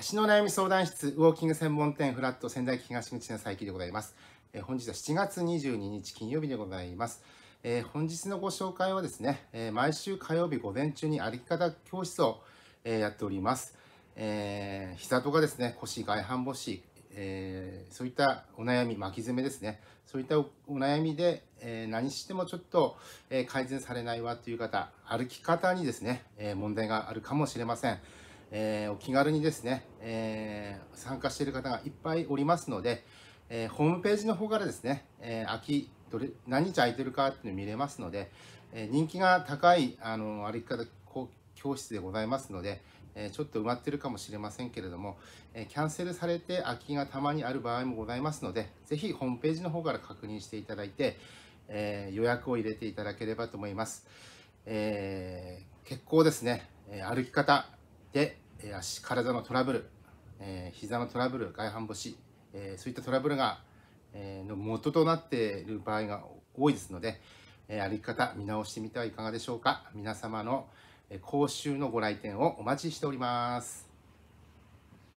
足の悩み相談室ウォーキング専門店フラット仙台東口の佐伯でございます。え本日は7月22日金曜日でございます。え本日のご紹介はですね、え毎週火曜日午前中に歩き方教室を、えやっております。えー、膝とかですね、腰、外反母趾、えー、そういったお悩み、巻き爪ですね、そういったお悩みで、えー、何してもちょっと、え改善されないわという方、歩き方にですね、え問題があるかもしれません。えー、お気軽にですね、えー、参加している方がいっぱいおりますので、えー、ホームページの方からですね、えー、秋どれ何日空いてるかっていうの見れますので、えー、人気が高いあの歩き方教室でございますので、えー、ちょっと埋まってるかもしれませんけれども、えー、キャンセルされて空きがたまにある場合もございますので、ぜひホームページの方から確認していただいて、えー、予約を入れていただければと思います。えー、結構ですね、歩き方でえ足体のトラブル、えー、膝のトラブル外反母趾、えそういったトラブルが、えの元となっている場合が多いですので、え歩き方見直してみてはいかがでしょうか皆様の講習のご来店をお待ちしております